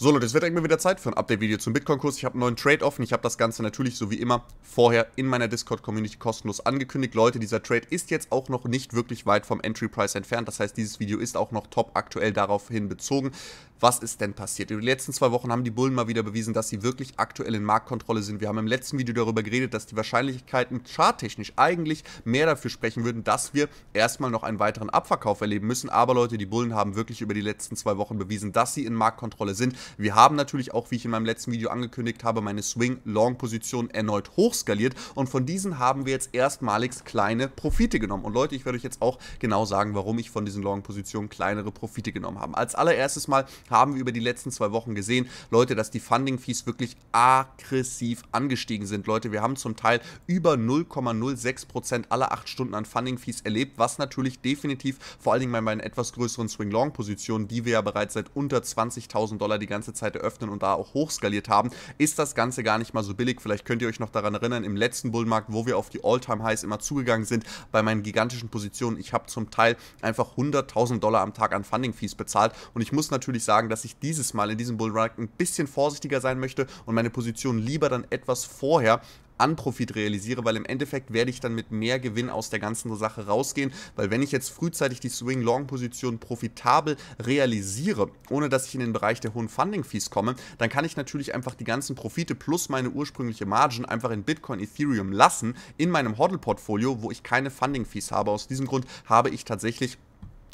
So Leute, es wird irgendwann wieder Zeit für ein Update-Video zum Bitcoin-Kurs. Ich habe einen neuen Trade offen. Ich habe das Ganze natürlich, so wie immer, vorher in meiner Discord-Community kostenlos angekündigt. Leute, dieser Trade ist jetzt auch noch nicht wirklich weit vom Entry-Price entfernt. Das heißt, dieses Video ist auch noch top aktuell daraufhin bezogen was ist denn passiert? In den letzten zwei Wochen haben die Bullen mal wieder bewiesen, dass sie wirklich aktuell in Marktkontrolle sind. Wir haben im letzten Video darüber geredet, dass die Wahrscheinlichkeiten charttechnisch eigentlich mehr dafür sprechen würden, dass wir erstmal noch einen weiteren Abverkauf erleben müssen. Aber Leute, die Bullen haben wirklich über die letzten zwei Wochen bewiesen, dass sie in Marktkontrolle sind. Wir haben natürlich auch, wie ich in meinem letzten Video angekündigt habe, meine Swing-Long-Position erneut hochskaliert. Und von diesen haben wir jetzt erstmalig kleine Profite genommen. Und Leute, ich werde euch jetzt auch genau sagen, warum ich von diesen Long-Positionen kleinere Profite genommen habe. Als allererstes mal haben wir über die letzten zwei Wochen gesehen, Leute, dass die Funding-Fees wirklich aggressiv angestiegen sind. Leute, wir haben zum Teil über 0,06% aller acht Stunden an Funding-Fees erlebt, was natürlich definitiv, vor allen Dingen bei meinen etwas größeren Swing-Long-Positionen, die wir ja bereits seit unter 20.000 Dollar die ganze Zeit eröffnen und da auch hochskaliert haben, ist das Ganze gar nicht mal so billig. Vielleicht könnt ihr euch noch daran erinnern, im letzten Bullmarkt, wo wir auf die All-Time-Highs immer zugegangen sind, bei meinen gigantischen Positionen, ich habe zum Teil einfach 100.000 Dollar am Tag an Funding-Fees bezahlt und ich muss natürlich sagen, sagen, dass ich dieses Mal in diesem Bullmarkt ein bisschen vorsichtiger sein möchte und meine Position lieber dann etwas vorher an Profit realisiere, weil im Endeffekt werde ich dann mit mehr Gewinn aus der ganzen Sache rausgehen, weil wenn ich jetzt frühzeitig die Swing-Long-Position profitabel realisiere, ohne dass ich in den Bereich der hohen Funding-Fees komme, dann kann ich natürlich einfach die ganzen Profite plus meine ursprüngliche Margin einfach in Bitcoin, Ethereum lassen in meinem Hodl-Portfolio, wo ich keine Funding-Fees habe. Aus diesem Grund habe ich tatsächlich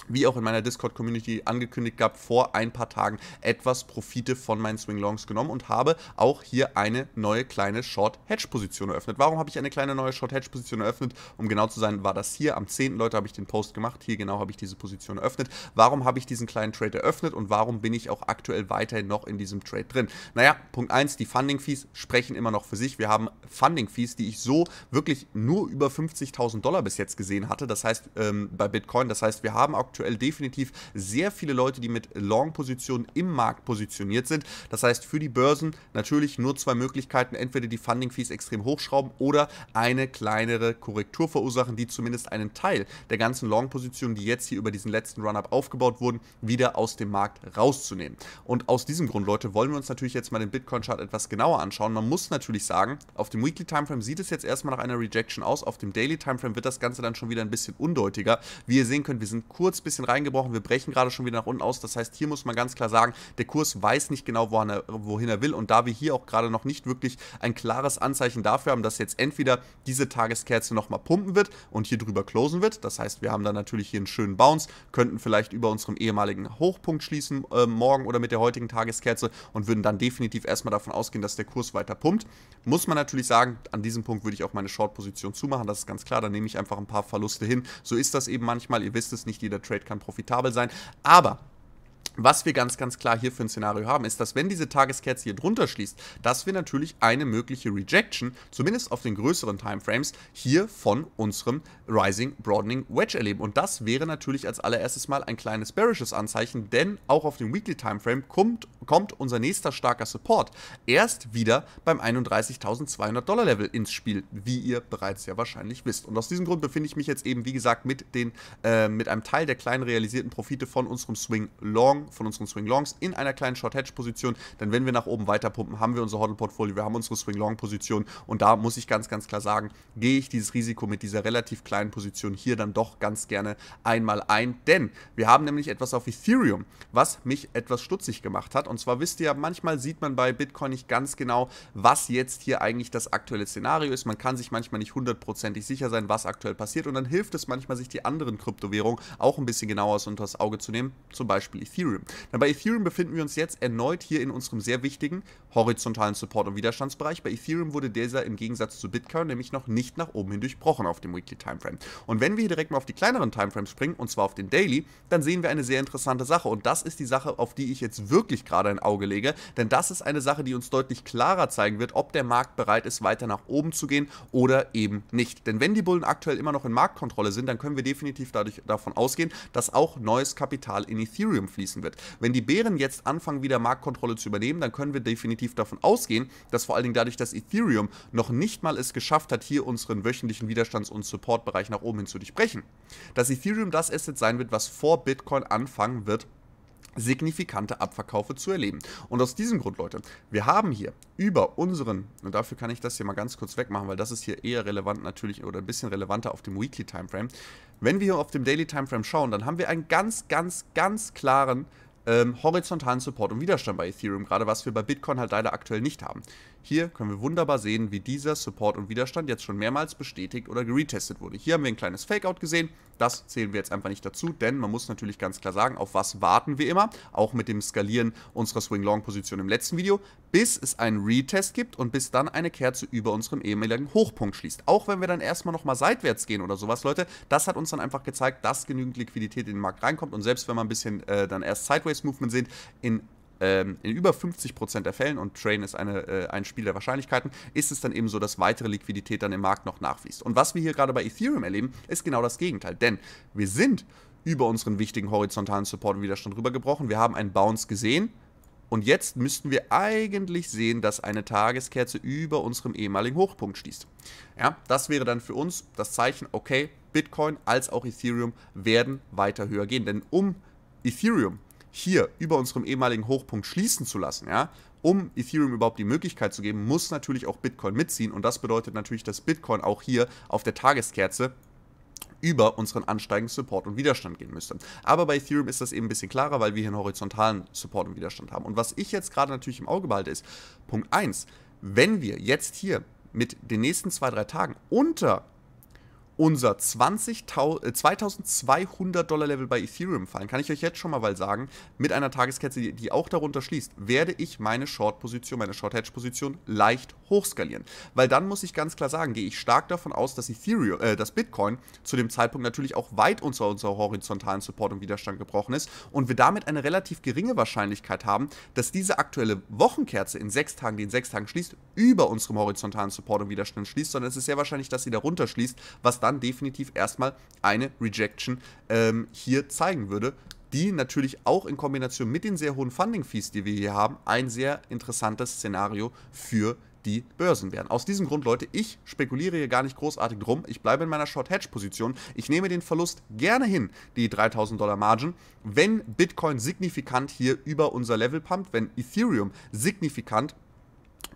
wie auch in meiner Discord-Community angekündigt gab, vor ein paar Tagen etwas Profite von meinen Swing-Longs genommen und habe auch hier eine neue kleine Short-Hedge-Position eröffnet. Warum habe ich eine kleine neue Short-Hedge-Position eröffnet? Um genau zu sein, war das hier am 10. Leute habe ich den Post gemacht, hier genau habe ich diese Position eröffnet. Warum habe ich diesen kleinen Trade eröffnet und warum bin ich auch aktuell weiterhin noch in diesem Trade drin? Naja, Punkt 1, die Funding-Fees sprechen immer noch für sich. Wir haben Funding-Fees, die ich so wirklich nur über 50.000 Dollar bis jetzt gesehen hatte, das heißt ähm, bei Bitcoin, das heißt wir haben auch aktuell definitiv sehr viele Leute, die mit Long-Positionen im Markt positioniert sind. Das heißt, für die Börsen natürlich nur zwei Möglichkeiten, entweder die Funding-Fees extrem hochschrauben oder eine kleinere Korrektur verursachen, die zumindest einen Teil der ganzen Long-Positionen, die jetzt hier über diesen letzten Run-Up aufgebaut wurden, wieder aus dem Markt rauszunehmen. Und aus diesem Grund, Leute, wollen wir uns natürlich jetzt mal den Bitcoin-Chart etwas genauer anschauen. Man muss natürlich sagen, auf dem Weekly Timeframe sieht es jetzt erstmal nach einer Rejection aus, auf dem Daily Timeframe wird das Ganze dann schon wieder ein bisschen undeutiger. Wie ihr sehen könnt, wir sind kurz kurz ein bisschen reingebrochen. Wir brechen gerade schon wieder nach unten aus. Das heißt, hier muss man ganz klar sagen, der Kurs weiß nicht genau, wohin er, wohin er will. Und da wir hier auch gerade noch nicht wirklich ein klares Anzeichen dafür haben, dass jetzt entweder diese Tageskerze nochmal pumpen wird und hier drüber closen wird. Das heißt, wir haben dann natürlich hier einen schönen Bounce, könnten vielleicht über unserem ehemaligen Hochpunkt schließen äh, morgen oder mit der heutigen Tageskerze und würden dann definitiv erstmal davon ausgehen, dass der Kurs weiter pumpt. Muss man natürlich sagen, an diesem Punkt würde ich auch meine Short-Position zumachen. Das ist ganz klar. Da nehme ich einfach ein paar Verluste hin. So ist das eben manchmal. Ihr wisst es, nicht jeder Trade kann profitabel sein. Aber was wir ganz, ganz klar hier für ein Szenario haben, ist, dass wenn diese Tageskerze hier drunter schließt, dass wir natürlich eine mögliche Rejection, zumindest auf den größeren Timeframes, hier von unserem Rising Broadening Wedge erleben. Und das wäre natürlich als allererstes mal ein kleines bearishes Anzeichen, denn auch auf dem Weekly Timeframe kommt, kommt unser nächster starker Support erst wieder beim 31.200 Dollar Level ins Spiel, wie ihr bereits ja wahrscheinlich wisst. Und aus diesem Grund befinde ich mich jetzt eben, wie gesagt, mit, den, äh, mit einem Teil der kleinen realisierten Profite von unserem Swing Long von unseren Swing Longs in einer kleinen Short Hedge Position, denn wenn wir nach oben weiter pumpen, haben wir unser Hodl Portfolio, wir haben unsere Swing Long Position und da muss ich ganz, ganz klar sagen, gehe ich dieses Risiko mit dieser relativ kleinen Position hier dann doch ganz gerne einmal ein, denn wir haben nämlich etwas auf Ethereum, was mich etwas stutzig gemacht hat und zwar wisst ihr, ja, manchmal sieht man bei Bitcoin nicht ganz genau, was jetzt hier eigentlich das aktuelle Szenario ist, man kann sich manchmal nicht hundertprozentig sicher sein, was aktuell passiert und dann hilft es manchmal, sich die anderen Kryptowährungen auch ein bisschen genauer unter das Auge zu nehmen, zum Beispiel Ethereum. Ethereum. Na, bei Ethereum befinden wir uns jetzt erneut hier in unserem sehr wichtigen horizontalen Support- und Widerstandsbereich. Bei Ethereum wurde dieser im Gegensatz zu Bitcoin nämlich noch nicht nach oben hin durchbrochen auf dem Weekly Timeframe. Und wenn wir hier direkt mal auf die kleineren Timeframes springen, und zwar auf den Daily, dann sehen wir eine sehr interessante Sache. Und das ist die Sache, auf die ich jetzt wirklich gerade ein Auge lege, denn das ist eine Sache, die uns deutlich klarer zeigen wird, ob der Markt bereit ist, weiter nach oben zu gehen oder eben nicht. Denn wenn die Bullen aktuell immer noch in Marktkontrolle sind, dann können wir definitiv dadurch davon ausgehen, dass auch neues Kapital in Ethereum fließen wird wird. Wenn die Bären jetzt anfangen, wieder Marktkontrolle zu übernehmen, dann können wir definitiv davon ausgehen, dass vor allen Dingen dadurch, dass Ethereum noch nicht mal es geschafft hat, hier unseren wöchentlichen Widerstands- und Supportbereich nach oben hin zu durchbrechen, dass Ethereum das Asset sein wird, was vor Bitcoin anfangen wird, signifikante Abverkaufe zu erleben. Und aus diesem Grund, Leute, wir haben hier über unseren, und dafür kann ich das hier mal ganz kurz wegmachen, weil das ist hier eher relevant natürlich oder ein bisschen relevanter auf dem Weekly Timeframe, wenn wir hier auf dem Daily Timeframe schauen, dann haben wir einen ganz, ganz, ganz klaren ähm, horizontalen Support und Widerstand bei Ethereum, gerade was wir bei Bitcoin halt leider aktuell nicht haben. Hier können wir wunderbar sehen, wie dieser Support und Widerstand jetzt schon mehrmals bestätigt oder geretestet wurde. Hier haben wir ein kleines Fakeout gesehen, das zählen wir jetzt einfach nicht dazu, denn man muss natürlich ganz klar sagen, auf was warten wir immer, auch mit dem Skalieren unserer Swing-Long-Position im letzten Video, bis es einen Retest gibt und bis dann eine Kerze über unserem ehemaligen Hochpunkt schließt. Auch wenn wir dann erstmal nochmal seitwärts gehen oder sowas, Leute, das hat uns dann einfach gezeigt, dass genügend Liquidität in den Markt reinkommt und selbst wenn man ein bisschen äh, dann erst Sideways-Movement sieht, in ähm, in über 50% der Fällen, und Train ist eine, äh, ein Spiel der Wahrscheinlichkeiten, ist es dann eben so, dass weitere Liquidität dann im Markt noch nachfließt. Und was wir hier gerade bei Ethereum erleben, ist genau das Gegenteil. Denn wir sind über unseren wichtigen horizontalen Support und Widerstand rübergebrochen. Wir haben einen Bounce gesehen. Und jetzt müssten wir eigentlich sehen, dass eine Tageskerze über unserem ehemaligen Hochpunkt schließt. Ja, das wäre dann für uns das Zeichen, okay, Bitcoin als auch Ethereum werden weiter höher gehen. Denn um Ethereum hier über unserem ehemaligen Hochpunkt schließen zu lassen, ja, um Ethereum überhaupt die Möglichkeit zu geben, muss natürlich auch Bitcoin mitziehen und das bedeutet natürlich, dass Bitcoin auch hier auf der Tageskerze über unseren ansteigenden Support und Widerstand gehen müsste. Aber bei Ethereum ist das eben ein bisschen klarer, weil wir hier einen horizontalen Support und Widerstand haben. Und was ich jetzt gerade natürlich im Auge behalte ist, Punkt 1, wenn wir jetzt hier mit den nächsten zwei, drei Tagen unter unser 20, 2200 äh, Dollar Level bei Ethereum fallen, kann ich euch jetzt schon mal weil sagen, mit einer Tageskerze, die, die auch darunter schließt, werde ich meine Short-Position, meine Short-Hedge-Position leicht hochskalieren. Weil dann muss ich ganz klar sagen, gehe ich stark davon aus, dass Ethereum, äh, dass Bitcoin zu dem Zeitpunkt natürlich auch weit unter unserer horizontalen Support und Widerstand gebrochen ist und wir damit eine relativ geringe Wahrscheinlichkeit haben, dass diese aktuelle Wochenkerze in sechs Tagen, die in sechs Tagen schließt, über unserem horizontalen Support und Widerstand schließt, sondern es ist sehr wahrscheinlich, dass sie darunter schließt, was dann definitiv erstmal eine Rejection ähm, hier zeigen würde, die natürlich auch in Kombination mit den sehr hohen Funding-Fees, die wir hier haben, ein sehr interessantes Szenario für die Börsen werden. Aus diesem Grund, Leute, ich spekuliere hier gar nicht großartig drum. Ich bleibe in meiner Short-Hedge-Position. Ich nehme den Verlust gerne hin, die 3000 Dollar Margin, wenn Bitcoin signifikant hier über unser Level pumpt, wenn Ethereum signifikant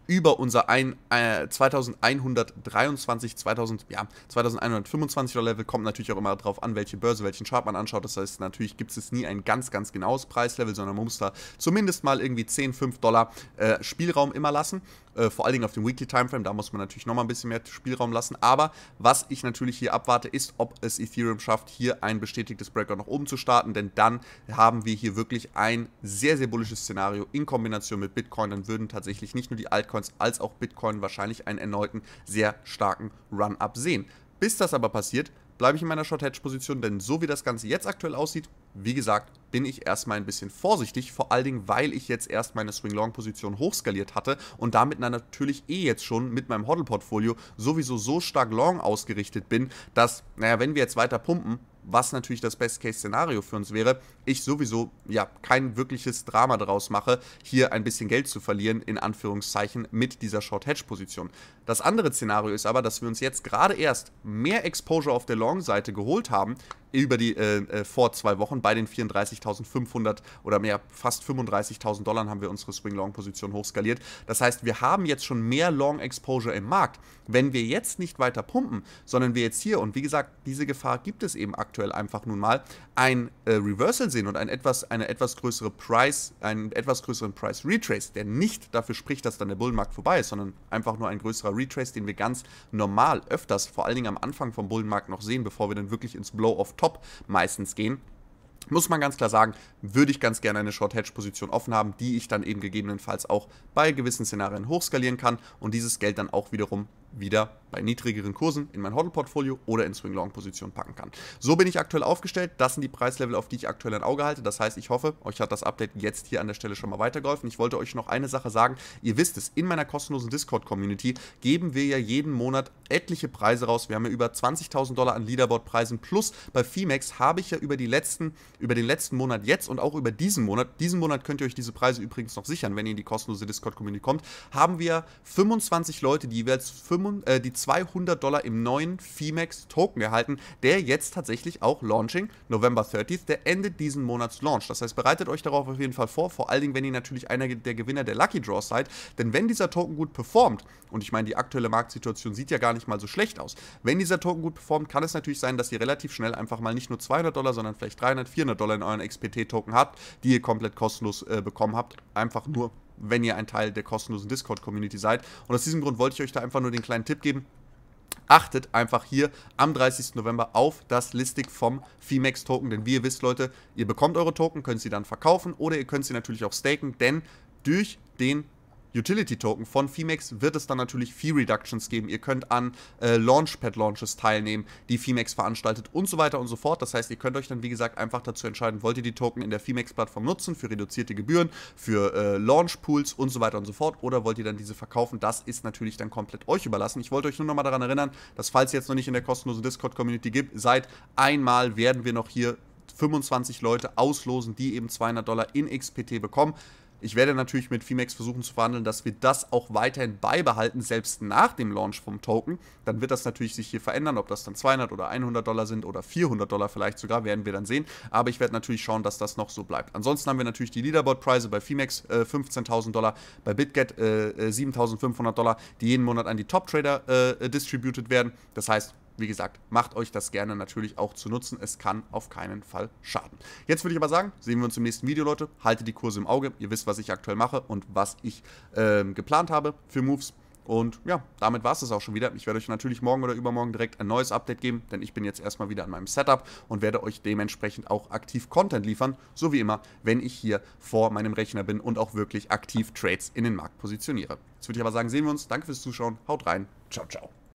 über unser ein, äh, 2123, 2000, ja, 2125er Level. Kommt natürlich auch immer darauf an, welche Börse, welchen Chart man anschaut. Das heißt, natürlich gibt es nie ein ganz, ganz genaues Preislevel, sondern man muss da zumindest mal irgendwie 10, 5 Dollar äh, Spielraum immer lassen. Äh, vor allen Dingen auf dem Weekly Timeframe, da muss man natürlich nochmal ein bisschen mehr Spielraum lassen, aber was ich natürlich hier abwarte, ist, ob es Ethereum schafft, hier ein bestätigtes Breakout nach oben zu starten, denn dann haben wir hier wirklich ein sehr, sehr bullisches Szenario in Kombination mit Bitcoin, dann würden tatsächlich nicht nur die Altcoins als auch Bitcoin wahrscheinlich einen erneuten sehr starken Run-Up sehen. Bis das aber passiert, bleibe ich in meiner Short-Hedge-Position, denn so wie das Ganze jetzt aktuell aussieht, wie gesagt, bin ich erstmal ein bisschen vorsichtig, vor allen Dingen, weil ich jetzt erst meine Swing-Long-Position hochskaliert hatte und damit natürlich eh jetzt schon mit meinem Hodl-Portfolio sowieso so stark long ausgerichtet bin, dass, naja, wenn wir jetzt weiter pumpen, was natürlich das Best-Case-Szenario für uns wäre, ich sowieso ja kein wirkliches Drama daraus mache, hier ein bisschen Geld zu verlieren, in Anführungszeichen, mit dieser Short-Hedge-Position. Das andere Szenario ist aber, dass wir uns jetzt gerade erst mehr Exposure auf der Long-Seite geholt haben, über die äh, äh, vor zwei Wochen bei den 34.500 oder mehr fast 35.000 Dollar haben wir unsere Swing Long Position hochskaliert. Das heißt, wir haben jetzt schon mehr Long Exposure im Markt. Wenn wir jetzt nicht weiter pumpen, sondern wir jetzt hier und wie gesagt, diese Gefahr gibt es eben aktuell einfach nun mal ein äh, Reversal sehen und ein etwas, eine etwas größere Price, einen etwas größeren Price Retrace, der nicht dafür spricht, dass dann der Bullenmarkt vorbei ist, sondern einfach nur ein größerer Retrace, den wir ganz normal öfters, vor allen Dingen am Anfang vom Bullenmarkt noch sehen, bevor wir dann wirklich ins Blow-off-Top meistens gehen, muss man ganz klar sagen, würde ich ganz gerne eine Short-Hedge-Position offen haben, die ich dann eben gegebenenfalls auch bei gewissen Szenarien hochskalieren kann und dieses Geld dann auch wiederum wieder bei niedrigeren Kursen in mein Hodl-Portfolio oder in Swing-Long-Position packen kann. So bin ich aktuell aufgestellt. Das sind die Preislevel, auf die ich aktuell ein Auge halte. Das heißt, ich hoffe, euch hat das Update jetzt hier an der Stelle schon mal weitergeholfen. Ich wollte euch noch eine Sache sagen. Ihr wisst es, in meiner kostenlosen Discord-Community geben wir ja jeden Monat etliche Preise raus. Wir haben ja über 20.000 Dollar an Leaderboard-Preisen. Plus bei Femex habe ich ja über, die letzten, über den letzten Monat jetzt und auch über diesen Monat, diesen Monat könnt ihr euch diese Preise übrigens noch sichern, wenn ihr in die kostenlose Discord-Community kommt, haben wir 25 Leute, die jeweils 5 äh, die 200 Dollar im neuen Femax Token erhalten, der jetzt tatsächlich auch Launching, November 30th, der endet diesen Monats Launch. Das heißt, bereitet euch darauf auf jeden Fall vor, vor allen Dingen, wenn ihr natürlich einer der Gewinner der Lucky Draws seid, denn wenn dieser Token gut performt, und ich meine, die aktuelle Marktsituation sieht ja gar nicht mal so schlecht aus, wenn dieser Token gut performt, kann es natürlich sein, dass ihr relativ schnell einfach mal nicht nur 200 Dollar, sondern vielleicht 300, 400 Dollar in euren XPT-Token habt, die ihr komplett kostenlos äh, bekommen habt, einfach nur wenn ihr ein Teil der kostenlosen Discord-Community seid. Und aus diesem Grund wollte ich euch da einfach nur den kleinen Tipp geben achtet einfach hier am 30. November auf das Listing vom Femex Token, denn wie ihr wisst, Leute, ihr bekommt eure Token, könnt sie dann verkaufen oder ihr könnt sie natürlich auch staken, denn durch den Utility-Token von Femex wird es dann natürlich Fee-Reductions geben. Ihr könnt an äh, Launchpad-Launches teilnehmen, die Femex veranstaltet und so weiter und so fort. Das heißt, ihr könnt euch dann, wie gesagt, einfach dazu entscheiden, wollt ihr die Token in der Femex-Plattform nutzen für reduzierte Gebühren, für äh, Launch-Pools und so weiter und so fort oder wollt ihr dann diese verkaufen? Das ist natürlich dann komplett euch überlassen. Ich wollte euch nur noch mal daran erinnern, dass falls ihr jetzt noch nicht in der kostenlosen Discord-Community gibt, seid, einmal werden wir noch hier 25 Leute auslosen, die eben 200 Dollar in XPT bekommen. Ich werde natürlich mit VMAX versuchen zu verhandeln, dass wir das auch weiterhin beibehalten, selbst nach dem Launch vom Token. Dann wird das natürlich sich hier verändern, ob das dann 200 oder 100 Dollar sind oder 400 Dollar vielleicht sogar, werden wir dann sehen. Aber ich werde natürlich schauen, dass das noch so bleibt. Ansonsten haben wir natürlich die Leaderboard-Preise bei VMAX äh, 15.000 Dollar, bei BitGet äh, 7.500 äh, Dollar, die jeden Monat an die Top-Trader äh, distributed werden. Das heißt, wie gesagt, macht euch das gerne natürlich auch zu nutzen. Es kann auf keinen Fall schaden. Jetzt würde ich aber sagen, sehen wir uns im nächsten Video, Leute. Haltet die Kurse im Auge. Ihr wisst, was ich aktuell mache und was ich äh, geplant habe für Moves. Und ja, damit war es das auch schon wieder. Ich werde euch natürlich morgen oder übermorgen direkt ein neues Update geben, denn ich bin jetzt erstmal wieder an meinem Setup und werde euch dementsprechend auch aktiv Content liefern, so wie immer, wenn ich hier vor meinem Rechner bin und auch wirklich aktiv Trades in den Markt positioniere. Jetzt würde ich aber sagen, sehen wir uns. Danke fürs Zuschauen. Haut rein. Ciao, ciao.